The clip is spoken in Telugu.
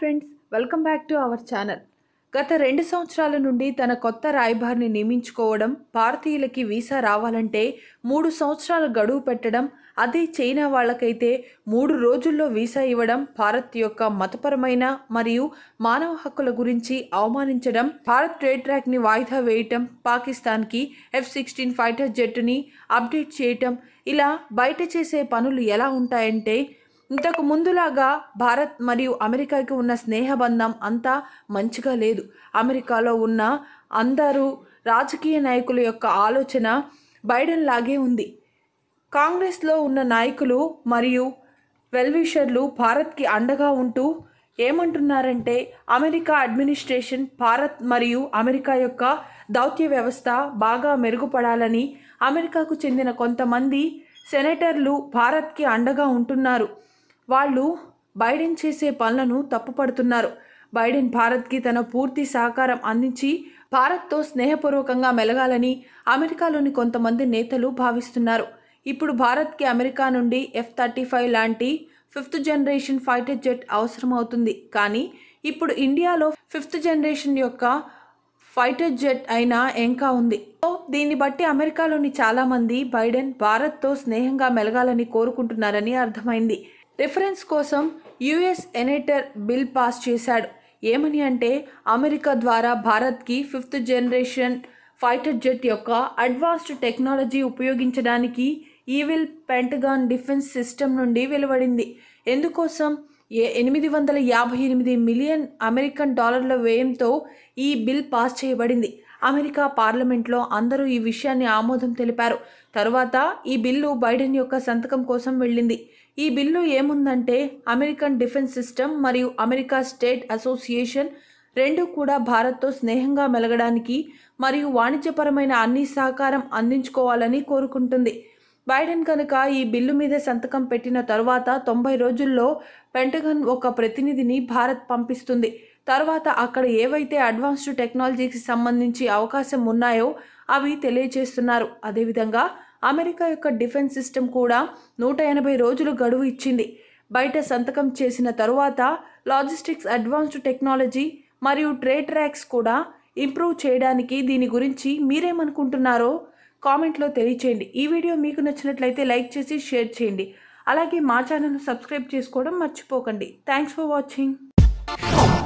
friends welcome back to our channel గత రెండు సంవత్సరాల నుండి తన కొత్త రాయబారిని నియమించుకోవడం భారతీయులకి వీసా రావాలంటే మూడు సంవత్సరాలు గడువు పెట్టడం అదే చైనా వాళ్ళకైతే మూడు రోజుల్లో వీసా ఇవ్వడం భారత్ యొక్క మతపరమైన మరియు మానవ హక్కుల గురించి అవమానించడం భారత్ ట్రేడ్ ట్రాక్ని వాయిదా వేయటం పాకిస్తాన్కి ఎఫ్ సిక్స్టీన్ ఫైటర్ జెట్ని అప్డేట్ చేయటం ఇలా బయట చేసే పనులు ఎలా ఉంటాయంటే ఇంతకు ముందులాగా భారత్ మరియు అమెరికాకి ఉన్న స్నేహబంధం అంతా మంచిగా లేదు అమెరికాలో ఉన్న అందరూ రాజకీయ నాయకుల యొక్క ఆలోచన బైడెన్ లాగే ఉంది కాంగ్రెస్లో ఉన్న నాయకులు మరియు వెల్విషర్లు భారత్కి అండగా ఉంటూ ఏమంటున్నారంటే అమెరికా అడ్మినిస్ట్రేషన్ భారత్ మరియు అమెరికా యొక్క దౌత్య వ్యవస్థ బాగా మెరుగుపడాలని అమెరికాకు చెందిన కొంతమంది సెనేటర్లు భారత్కి అండగా ఉంటున్నారు వాళ్ళు బైడెన్ చేసే పనులను తప్పుపడుతున్నారు బైడెన్ భారత్కి తన పూర్తి సహకారం అందించి భారత్తో స్నేహపూర్వకంగా మెలగాలని అమెరికాలోని కొంతమంది నేతలు భావిస్తున్నారు ఇప్పుడు భారత్కి అమెరికా నుండి ఎఫ్ థర్టీ ఫైవ్ లాంటి ఫిఫ్త్ జనరేషన్ ఫైటర్ జెట్ అవసరమవుతుంది కానీ ఇప్పుడు ఇండియాలో ఫిఫ్త్ జనరేషన్ యొక్క ఫైటర్ జెట్ అయినా ఎంకా ఉంది సో దీన్ని బట్టి అమెరికాలోని చాలామంది బైడెన్ భారత్తో స్నేహంగా మెలగాలని కోరుకుంటున్నారని అర్థమైంది రిఫరెన్స్ కోసం యుఎస్ ఎనేటర్ బిల్ పాస్ చేశాడు ఏమని అంటే అమెరికా ద్వారా భారత్కి ఫిఫ్త్ జనరేషన్ ఫైటర్ జెట్ యొక్క అడ్వాన్స్డ్ టెక్నాలజీ ఉపయోగించడానికి ఈవిల్ పెంటగాన్ డిఫెన్స్ సిస్టమ్ నుండి వెలువడింది ఎందుకోసం ఏ ఎనిమిది వందల యాభై ఎనిమిది మిలియన్ అమెరికన్ డాలర్ల వ్యయంతో ఈ బిల్ పాస్ చేయబడింది అమెరికా పార్లమెంట్లో అందరూ ఈ విషయాన్ని ఆమోదం తెలిపారు తరువాత ఈ బిల్లు బైడెన్ యొక్క సంతకం కోసం వెళ్ళింది ఈ బిల్లు ఏముందంటే అమెరికన్ డిఫెన్స్ సిస్టమ్ మరియు అమెరికా స్టేట్ అసోసియేషన్ రెండు కూడా భారత్తో స్నేహంగా మెలగడానికి మరియు వాణిజ్యపరమైన అన్ని సహకారం అందించుకోవాలని కోరుకుంటుంది బైడెన్ కనుక ఈ బిల్లు మీద సంతకం పెట్టిన తరువాత తొంభై రోజుల్లో పెంటగన్ ఒక ప్రతినిధిని భారత్ పంపిస్తుంది తర్వాత అక్కడ ఏవైతే అడ్వాన్స్డ్ టెక్నాలజీకి సంబంధించి అవకాశం ఉన్నాయో అవి తెలియచేస్తున్నారు అదేవిధంగా అమెరికా యొక్క డిఫెన్స్ సిస్టమ్ కూడా నూట ఎనభై రోజులు గడువు ఇచ్చింది బయట సంతకం చేసిన తరువాత లాజిస్టిక్స్ అడ్వాన్స్డ్ టెక్నాలజీ మరియు ట్రేడ్ ట్రాక్స్ కూడా ఇంప్రూవ్ చేయడానికి దీని గురించి మీరేమనుకుంటున్నారో కామెంట్లో తెలియచేయండి ఈ వీడియో మీకు నచ్చినట్లయితే లైక్ చేసి షేర్ చేయండి అలాగే మా ఛానల్ను సబ్స్క్రైబ్ చేసుకోవడం మర్చిపోకండి థ్యాంక్స్ ఫర్ వాచింగ్